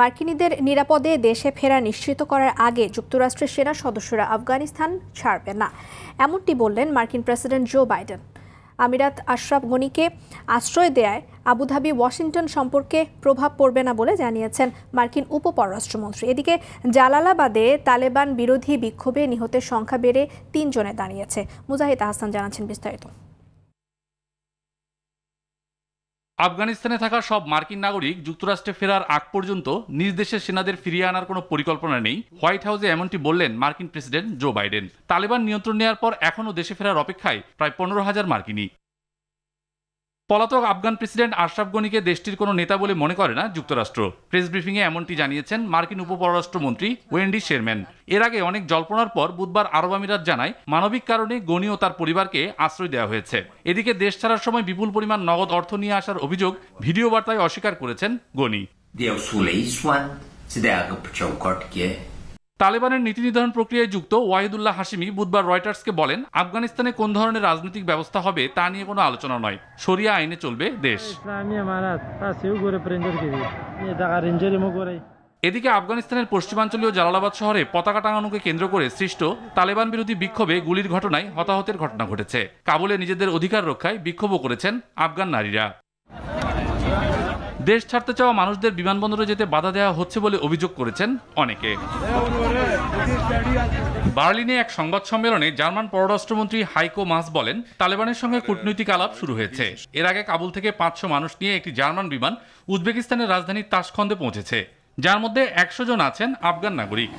মার্কিনীদের নিরাপদে দেশে ফেরা নিশ্চিত করার আগে যুক্তরাষ্ট্রের সেনা সদস্যরা আফগানিস্তান ছাড়বে না এমনটি বললেন মার্কিন প্রেসিডেন্ট জো বাইডেন আমিরাত আশরাফ গনিকে আশ্রয় দেয়ায় আবুধাবি ওয়াশিংটন সম্পর্কে প্রভাব পড়বে না বলে জানিয়েছেন মার্কিন উপপররাষ্ট্রমন্ত্রী এদিকে জালালাবাদে তালেবান বিরোধী বিক্ষোভে নিহতের সংখ্যা বেড়ে তিনজনে দাঁড়িয়েছে মুজাহিদ আহসান জানাচ্ছেন বিস্তারিত আফগানিস্তানে থাকা সব মার্কিন নাগরিক যুক্তরাষ্ট্রে ফেরার আগ পর্যন্ত নিজ দেশের সেনাদের ফিরিয়ে আনার কোনো পরিকল্পনা নেই হোয়াইট হাউসে এমনটি বললেন মার্কিন প্রেসিডেন্ট জো বাইডেন তালেবান নিয়ন্ত্রণ নেওয়ার পর এখনও দেশে ফেরার অপেক্ষায় প্রায় পনেরো হাজার মার্কিনী পলাতক আফগান প্রেসিডেন্ট আশরাফ গনিকে দেশটির কোনো নেতা বলে মনে করে না যুক্তরাষ্ট্র প্রেস ব্রিফিংয়ে এমনটি জানিয়েছেন মার্কিন উপপররাষ্ট্রমন্ত্রী ওয়েন্ডি শেরম্যান এর আগে অনেক জল্পনার পর বুধবার আরব আমিরাত জানায় মানবিক কারণে গনি ও তার পরিবারকে আশ্রয় দেওয়া হয়েছে এদিকে দেশ ছাড়ার সময় বিপুল পরিমাণ নগদ অর্থ নিয়ে আসার অভিযোগ ভিডিও বার্তায় অস্বীকার করেছেন গনি তালেবানের নীতি নির্ধারণ প্রক্রিয়ায় যুক্ত ওয়াহিদুল্লাহ হাসিমি বুধবার রয়টার্সকে বলেন আফগানিস্তানে কোন ধরনের রাজনৈতিক ব্যবস্থা হবে তা নিয়ে কোনো আলোচনা নয় সরিয়া আইনে চলবে দেশ এদিকে আফগানিস্তানের পশ্চিমাঞ্চলীয় জালালাবাদ শহরে পতাকা টাঙানোকে কেন্দ্র করে সৃষ্ট তালেবান বিরোধী বিক্ষোভে গুলির ঘটনায় হতাহতের ঘটনা ঘটেছে কাবুলে নিজেদের অধিকার রক্ষায় বিক্ষোভও করেছেন আফগান নারীরা দেশ ছাড়তে চাওয়া মানুষদের বিমানবন্দরে যেতে বাধা দেওয়া হচ্ছে বলে অভিযোগ করেছেন অনেকে বার্লিনে এক সংবাদ সম্মেলনে জার্মান পররাষ্ট্রমন্ত্রী হাইকো মাস বলেন তালেবানের সঙ্গে কূটনৈতিক আলাপ শুরু হয়েছে এর আগে কাবুল থেকে পাঁচশো মানুষ নিয়ে একটি জার্মান বিমান উজবেকিস্তানের রাজধানী তাসখন্দে পৌঁছেছে যার মধ্যে একশো জন আছেন আফগান নাগরিক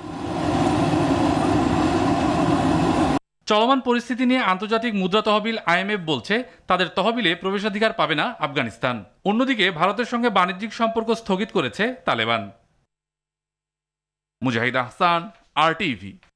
চলমান পরিস্থিতি নিয়ে আন্তর্জাতিক মুদ্রা তহবিল আইএমএফ বলছে তাদের তহবিলে প্রবেশাধিকার পাবে না আফগানিস্তান অন্যদিকে ভারতের সঙ্গে বাণিজ্যিক সম্পর্ক স্থগিত করেছে তালেবান মুজাহিদ আহসান আর